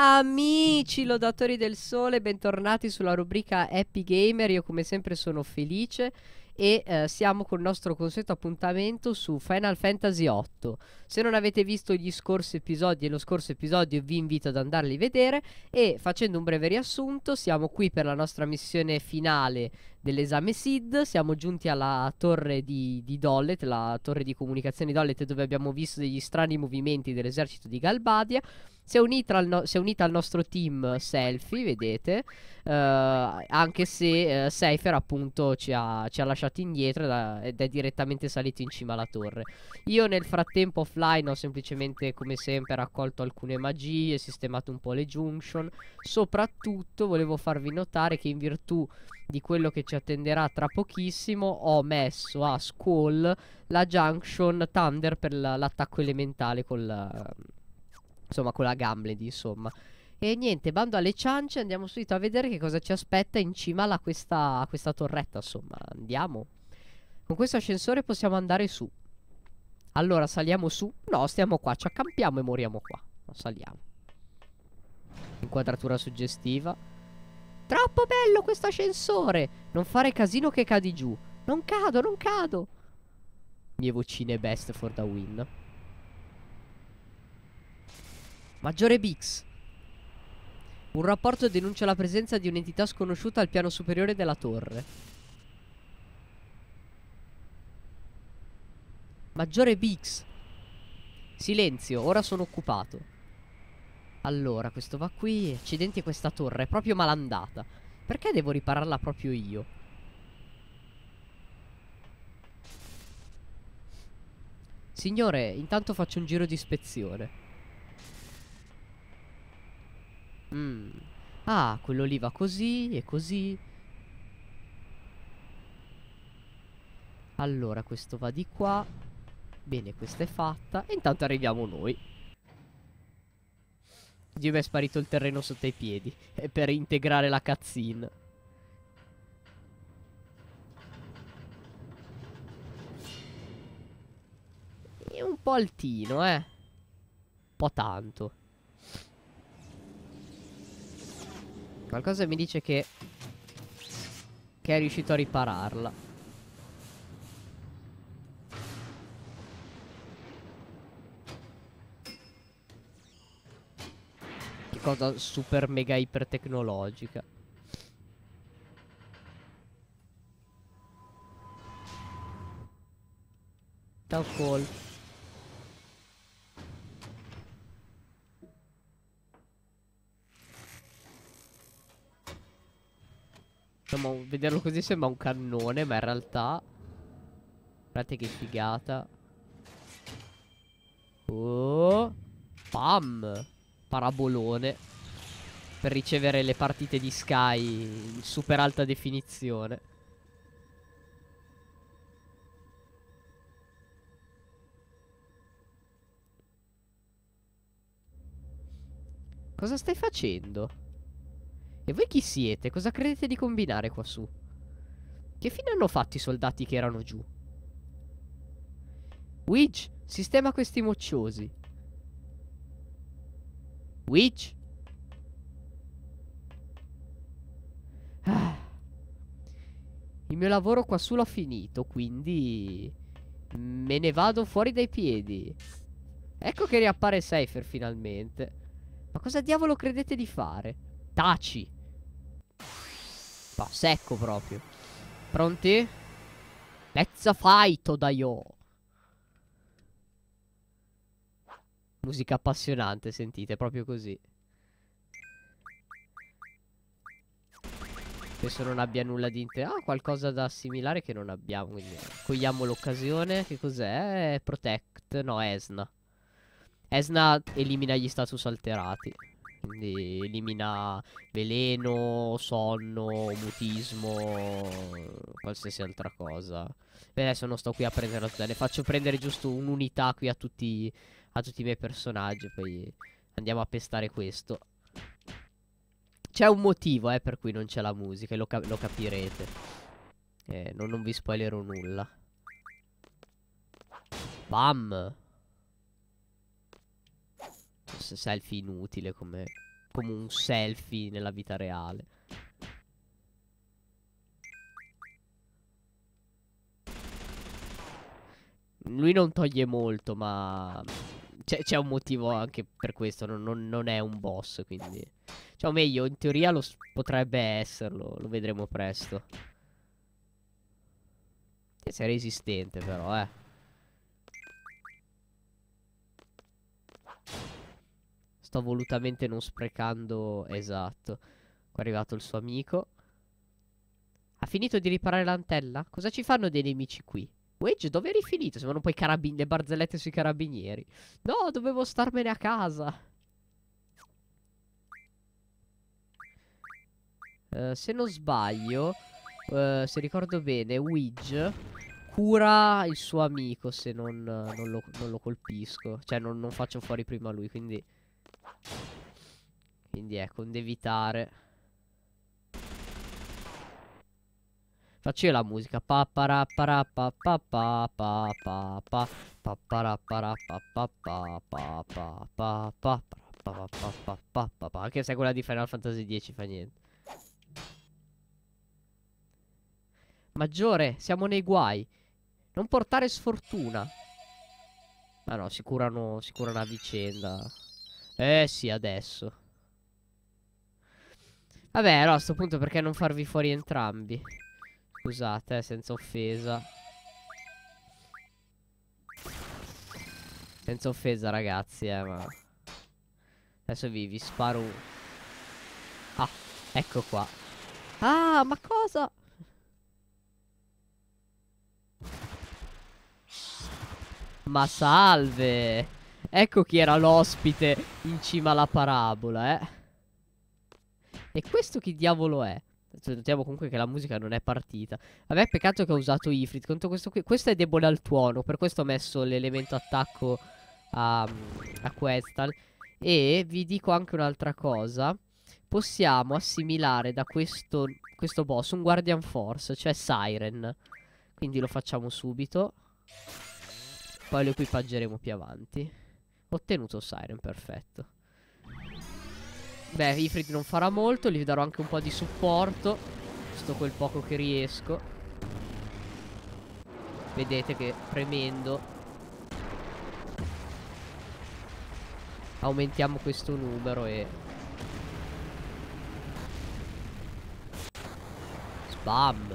Amici lodatori del sole, bentornati sulla rubrica Happy Gamer, io come sempre sono felice e eh, siamo col nostro consueto appuntamento su Final Fantasy VIII. Se non avete visto gli scorsi episodi e lo scorso episodio vi invito ad andarli a vedere e facendo un breve riassunto siamo qui per la nostra missione finale dell'esame SID. Siamo giunti alla torre di, di Dollet, la torre di comunicazione di Dollet, dove abbiamo visto degli strani movimenti dell'esercito di Galbadia. Si è, no si è unita al, nostro team Selfie, vedete, uh, anche se uh, Seifer appunto ci ha, ci ha lasciati indietro da, ed è direttamente salito in cima alla torre. Io nel frattempo offline ho semplicemente come sempre raccolto alcune magie, sistemato un po' le junction, soprattutto volevo farvi notare che in virtù di quello che ci attenderà tra pochissimo ho messo a Squall la Junction Thunder per l'attacco elementale con la, insomma, con la Gamblet, insomma. E niente, bando alle ciance, andiamo subito a vedere che cosa ci aspetta in cima a questa, questa torretta, insomma, andiamo. Con questo ascensore possiamo andare su. Allora, saliamo su? No, stiamo qua, ci accampiamo e moriamo qua. No, saliamo. Inquadratura suggestiva. Troppo bello questo ascensore! Non fare casino che cadi giù. Non cado, non cado! Mie vocine best for the win. Maggiore Bix. Un rapporto denuncia la presenza di un'entità sconosciuta al piano superiore della torre. Maggiore Bix. Silenzio, ora sono occupato. Allora, questo va qui. Accidenti, questa torre è proprio malandata. Perché devo ripararla proprio io? Signore, intanto faccio un giro di ispezione. Mm. Ah, quello lì va così e così. Allora, questo va di qua. Bene, questa è fatta. intanto arriviamo noi. Dio mi è sparito il terreno sotto i piedi. È eh, per integrare la cazzina. È un po' altino, eh. Un po' tanto. Qualcosa mi dice che... Che è riuscito a ripararla. cosa super mega iper tecnologica. Town Hall. Insomma, vederlo così sembra un cannone, ma in realtà... Guardate che figata. Oh. Pam parabolone per ricevere le partite di Sky in super alta definizione. Cosa stai facendo? E voi chi siete? Cosa credete di combinare qua su? Che fine hanno fatto i soldati che erano giù? Widge, sistema questi mocciosi. Witch? Ah. Il mio lavoro qua su l'ho finito, quindi... Me ne vado fuori dai piedi. Ecco che riappare Cypher finalmente. Ma cosa diavolo credete di fare? Taci! Pa, secco proprio. Pronti? Pezza faito da io. Musica appassionante, sentite, proprio così. Penso non abbia nulla di inter... Ah, qualcosa da assimilare che non abbiamo, quindi... Cogliamo l'occasione, che cos'è? Protect, no, Esna. Esna elimina gli status alterati. Quindi elimina veleno, sonno, mutismo, qualsiasi altra cosa. Beh, adesso non sto qui a prendere tutte, ne faccio prendere giusto un'unità qui a tutti a tutti i miei personaggi. Poi andiamo a pestare questo. C'è un motivo eh, per cui non c'è la musica e lo, cap lo capirete. Eh, non, non vi spoilerò nulla. Bam! S selfie inutile come, come un selfie nella vita reale. Lui non toglie molto, ma c'è, c'è, un motivo anche per questo, non, non, non, è un boss, quindi... Cioè, o meglio, in teoria lo, potrebbe esserlo, lo vedremo presto. Che eh, sei resistente però, eh. Sto volutamente non sprecando... Esatto. Qua è arrivato il suo amico. Ha finito di riparare l'antella? Cosa ci fanno dei nemici qui? Wedge, dove eri finito? Sembrano poi carabin- le barzellette sui carabinieri. No, dovevo starmene a casa. Uh, se non sbaglio, uh, se ricordo bene, Wedge cura il suo amico se non, uh, non, lo, non lo, colpisco. Cioè, non, non faccio fuori prima lui, quindi... Quindi ecco, devi evitare. Faccio la musica. Anche se quella di Final Fantasy X fa niente. Maggiore, siamo nei guai. Non portare sfortuna. ah no, si curano, si curano a vicenda. Eh sì, adesso. Vabbè, no, a sto punto perché non farvi fuori entrambi? scusate, eh, senza offesa. Senza offesa, ragazzi, eh, ma... Adesso vi, vi sparo... Un... Ah, ecco qua. Ah, ma cosa? Ma salve! Ecco chi era l'ospite in cima alla parabola, eh. E questo chi diavolo è? Notiamo cioè, comunque che la musica non è partita. Vabbè, peccato che ho usato Ifrit. Contro questo qui. Questo è debole al tuono. Per questo ho messo l'elemento attacco a, a Questal. E vi dico anche un'altra cosa. Possiamo assimilare da questo, questo boss un Guardian Force, cioè Siren. Quindi lo facciamo subito. Poi lo equipaggeremo più avanti. Ottenuto Siren, perfetto. Beh, Ifrid non farà molto, gli darò anche un po' di supporto. Sto quel poco che riesco. Vedete che premendo aumentiamo questo numero e spam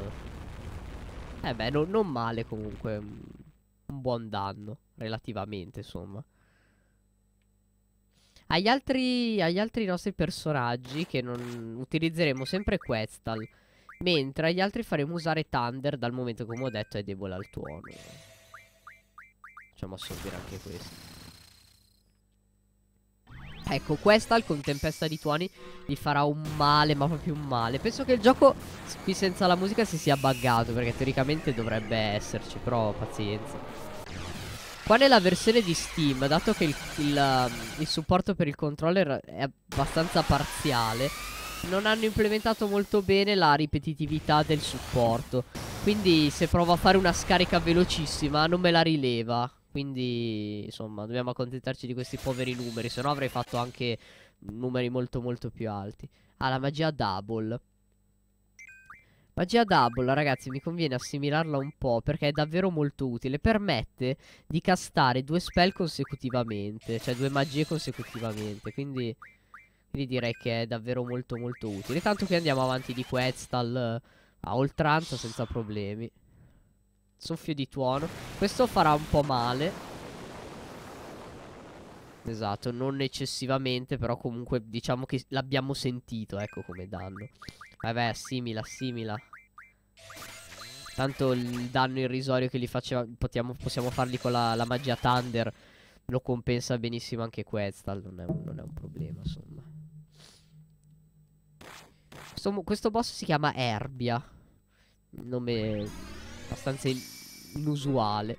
eh beh no, non male comunque un buon danno relativamente insomma agli altri, agli altri nostri personaggi, che non utilizzeremo sempre Questal, mentre agli altri faremo usare Thunder, dal momento che, come ho detto, è debole al tuono. Facciamo assorbire anche questo. Ecco, Questal con Tempesta di Tuoni gli farà un male, ma proprio un male. Penso che il gioco qui senza la musica si sia buggato, perché teoricamente dovrebbe esserci, però pazienza. Qua nella versione di Steam, dato che il, il, um, il, supporto per il controller è abbastanza parziale, non hanno implementato molto bene la ripetitività del supporto. Quindi se provo a fare una scarica velocissima non me la rileva. Quindi insomma dobbiamo accontentarci di questi poveri numeri, se no avrei fatto anche numeri molto molto più alti. Ah, la magia double. Magia Double, ragazzi, mi conviene assimilarla un po' perché è davvero molto utile. Permette di castare due spell consecutivamente, cioè due magie consecutivamente, quindi... quindi direi che è davvero molto molto utile. Tanto che andiamo avanti di Quetzal eh, a oltranza senza problemi. Soffio di tuono. Questo farà un po' male. Esatto, non eccessivamente, però comunque diciamo che l'abbiamo sentito, ecco, come danno. Vabbè, assimila, assimila. Tanto il danno irrisorio che li faceva potiamo, possiamo fargli con la, la, magia Thunder lo compensa benissimo anche questa, non è, non è un problema, insomma. Questo, questo, boss si chiama Erbia. Nome abbastanza inusuale.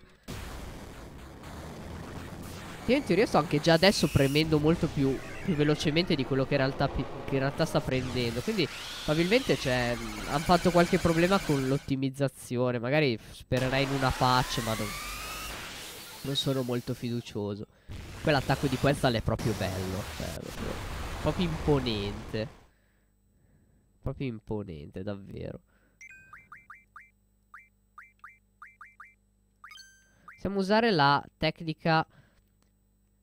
Io in teoria sto anche già adesso premendo molto più più velocemente di quello che in realtà, che in realtà sta prendendo. Quindi probabilmente cioè, hanno fatto qualche problema con l'ottimizzazione. Magari spererei in una patch, ma non, non sono molto fiducioso. Quell'attacco di questa è proprio bello. Cioè, proprio, proprio imponente. Proprio imponente, davvero. Possiamo usare la tecnica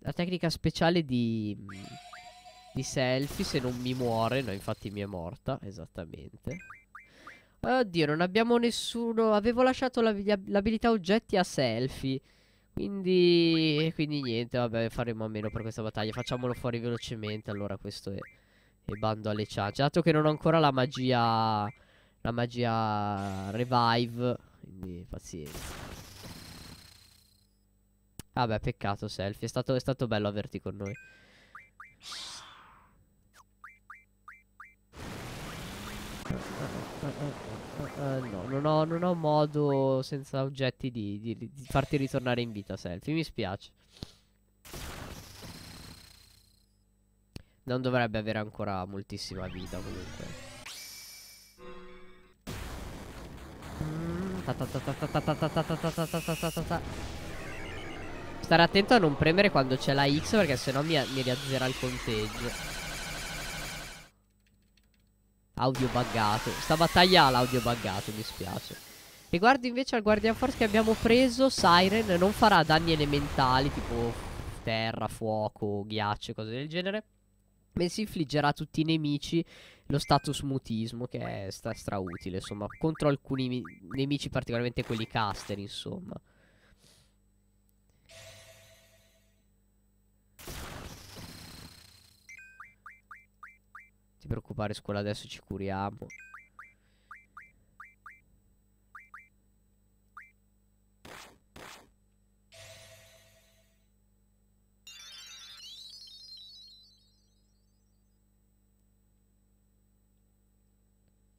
la tecnica speciale di di selfie se non mi muore. No, infatti mi è morta, esattamente. Oddio, non abbiamo nessuno... Avevo lasciato l'abilità oggetti a selfie. Quindi... Quindi niente, vabbè, faremo a meno per questa battaglia. Facciamolo fuori velocemente, allora questo è... E bando alle ciance. Dato che non ho ancora la magia... La magia revive. Quindi pazienza. Vabbè, peccato selfie. È stato, è stato bello averti con noi. no, non ho, non ho, modo senza oggetti di, di, di, farti ritornare in vita, selfie. Mi spiace. Non dovrebbe avere ancora moltissima vita, comunque. Stare attento a non premere quando c'è la X, perché sennò mi, mi riazzera il conteggio. Audio buggato. Sta battaglia ha l'audio buggato, mi spiace. Riguardo invece al Guardian Force che abbiamo preso, Siren non farà danni elementali tipo terra, fuoco, ghiaccio, cose del genere. Bensì infliggerà a tutti i nemici lo status mutismo che è stra, stra utile, insomma, contro alcuni nemici, particolarmente quelli caster, insomma. preoccupare scuola adesso ci curiamo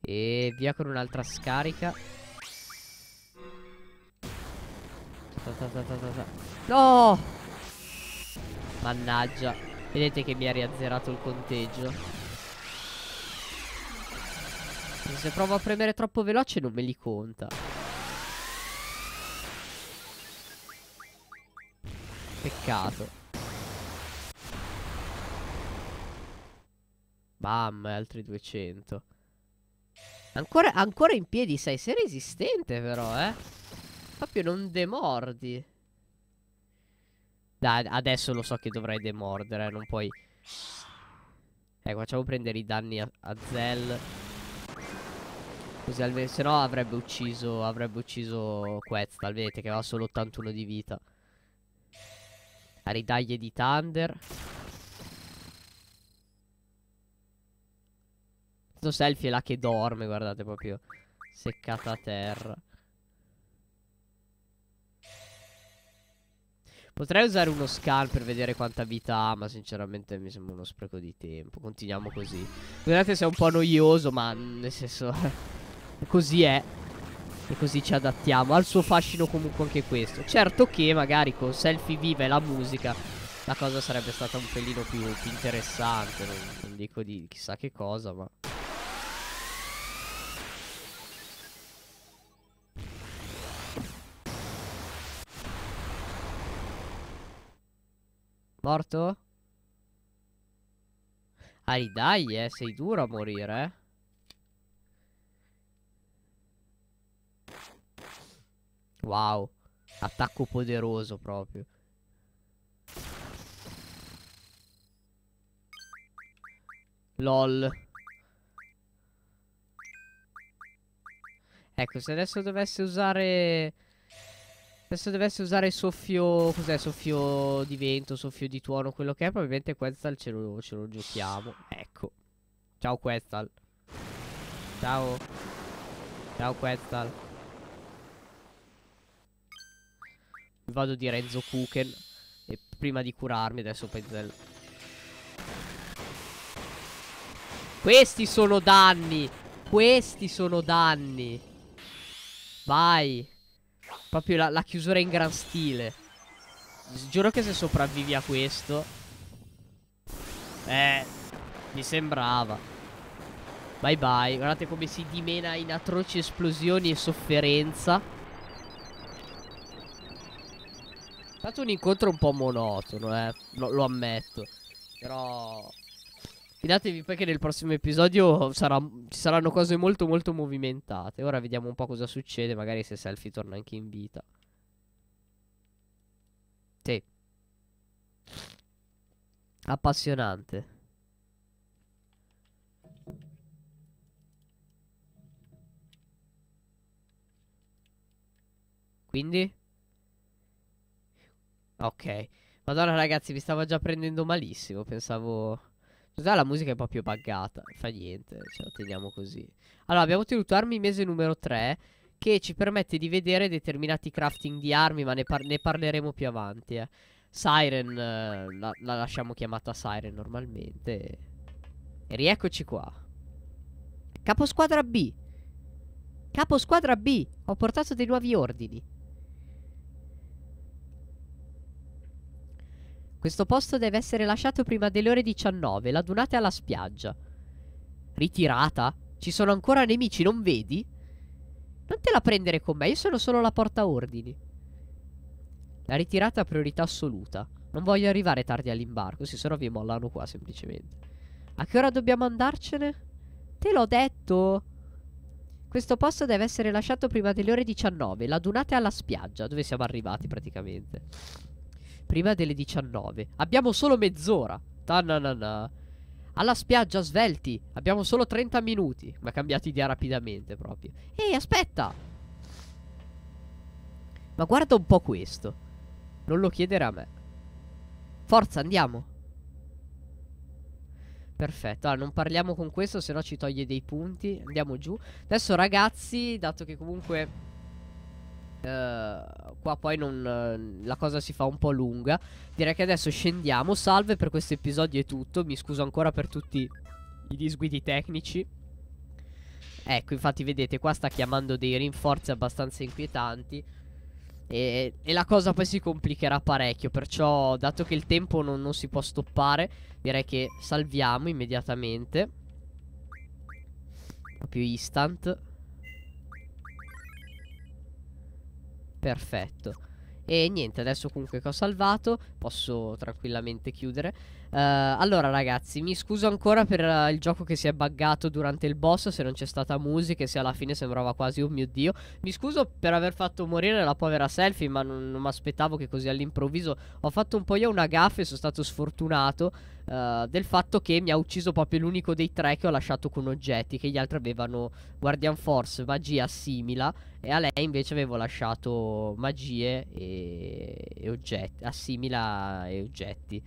E via con un'altra scarica ta ta ta No Mannaggia Vedete che mi ha riazzerato il conteggio sì, se provo a premere troppo veloce non me li conta. Peccato. Bam, altri 200. Ancora, ancora in piedi sei. Sei resistente però, eh. Proprio non demordi. Dai, adesso lo so che dovrei demordere, eh, non puoi... Ecco, eh, facciamo prendere i danni a, a Zell. Così almeno, se no avrebbe ucciso, avrebbe ucciso questa, vedete che aveva solo 81 di vita. A ridaglie di Thunder. Questo selfie è là che dorme, guardate proprio. Seccata a terra. Potrei usare uno scan per vedere quanta vita ha, ma sinceramente mi sembra uno spreco di tempo. Continuiamo così. Guardate se è un po' noioso, ma nel senso... Così è. E così ci adattiamo. Al suo fascino comunque anche questo. Certo che magari con selfie viva e la musica la cosa sarebbe stata un pelino più, più interessante. Non, non dico di chissà che cosa, ma... Morto? Ah, dai, eh, sei duro a morire, eh. Wow. Attacco poderoso proprio. LOL. Ecco, se adesso dovesse usare... Adesso dovesse usare soffio... Cos'è? Soffio di vento, soffio di tuono, quello che è. Probabilmente Quetzal ce lo, ce lo giochiamo. Ecco. Ciao Quetzal. Ciao. Ciao Quetzal. Vado di Renzo Kuken. E prima di curarmi adesso Penzel. Questi sono danni. Questi sono danni. Vai. Proprio la, la chiusura in gran stile. Giuro che se sopravvivi a questo... Eh... Mi sembrava. Bye bye. Guardate come si dimena in atroci esplosioni e sofferenza. stato un incontro un po' monotono, eh. Lo, lo ammetto. Però... Fidatevi perché nel prossimo episodio sarà, ci saranno cose molto molto movimentate. Ora vediamo un po' cosa succede, magari se Selfie torna anche in vita. Sì. Appassionante. Quindi? Ok. Madonna ragazzi, mi stavo già prendendo malissimo, pensavo... Scusate, la musica è un po' più buggata, fa niente, ce la teniamo così. Allora, abbiamo ottenuto armi mese numero 3, che ci permette di vedere determinati crafting di armi, ma ne, par ne parleremo più avanti. Eh. Siren, eh, la, la lasciamo chiamata Siren normalmente. E rieccoci qua. Caposquadra B. Caposquadra B, ho portato dei nuovi ordini. Questo posto deve essere lasciato prima delle ore 19. La dunata è alla spiaggia. Ritirata? Ci sono ancora nemici, non vedi? Non te la prendere con me, io sono solo la porta ordini. La ritirata è priorità assoluta. Non voglio arrivare tardi all'imbarco, se sennò vi mollano qua semplicemente. A che ora dobbiamo andarcene? Te l'ho detto! Questo posto deve essere lasciato prima delle ore 19. La dunata è alla spiaggia, dove siamo arrivati praticamente prima delle 19. Abbiamo solo mezz'ora. Tananana. Alla spiaggia, svelti. Abbiamo solo 30 minuti. Ma cambiati idea rapidamente proprio. Ehi, aspetta! Ma guarda un po' questo. Non lo chiedere a me. Forza, andiamo. Perfetto, allora non parliamo con questo, se no ci toglie dei punti. Andiamo giù. Adesso ragazzi, dato che comunque qua poi non, eh, la cosa si fa un po' lunga. Direi che adesso scendiamo. Salve per questo episodio è tutto. Mi scuso ancora per tutti i disguidi tecnici. Ecco, infatti vedete qua sta chiamando dei rinforzi abbastanza inquietanti. E, e, la cosa poi si complicherà parecchio. Perciò, dato che il tempo non, non si può stoppare, direi che salviamo immediatamente. Proprio instant. Perfetto. E niente, adesso comunque che ho salvato, posso tranquillamente chiudere. Uh, allora ragazzi, mi scuso ancora per uh, il gioco che si è buggato durante il boss, se non c'è stata musica e se alla fine sembrava quasi oh mio dio. Mi scuso per aver fatto morire la povera selfie, ma non, non mi aspettavo che così all'improvviso ho fatto un po' io una gaffa e sono stato sfortunato uh, del fatto che mi ha ucciso proprio l'unico dei tre che ho lasciato con oggetti, che gli altri avevano Guardian Force, magia simila e a lei invece avevo lasciato magie e, e oggetti, assimila e oggetti.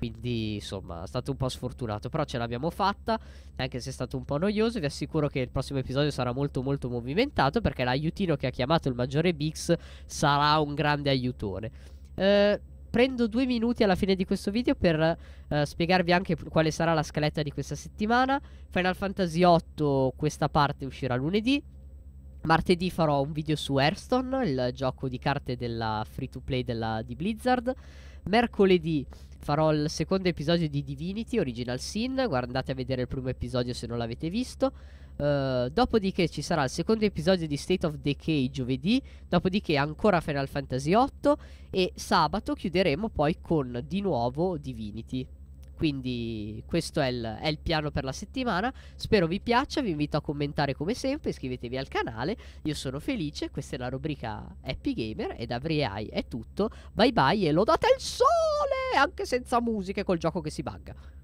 Quindi insomma è stato un po' sfortunato Però ce l'abbiamo fatta Anche se è stato un po' noioso Vi assicuro che il prossimo episodio sarà molto molto movimentato Perché l'aiutino che ha chiamato il maggiore Bix Sarà un grande aiutone eh, Prendo due minuti alla fine di questo video per eh, spiegarvi anche quale sarà la scaletta di questa settimana Final Fantasy VIII questa parte uscirà lunedì Martedì farò un video su Hearthstone, il gioco di carte della free to play della, di Blizzard. Mercoledì farò il secondo episodio di Divinity Original Sin, guardate a vedere il primo episodio se non l'avete visto. Uh, dopodiché ci sarà il secondo episodio di State of Decay giovedì, dopodiché ancora Final Fantasy VIII e sabato chiuderemo poi con di nuovo Divinity. Quindi questo è il, è il, piano per la settimana. Spero vi piaccia, vi invito a commentare come sempre, iscrivetevi al canale. Io sono felice, questa è la rubrica Happy Gamer e da Vriai è tutto. Bye bye e lodate il sole anche senza musiche col gioco che si bugga.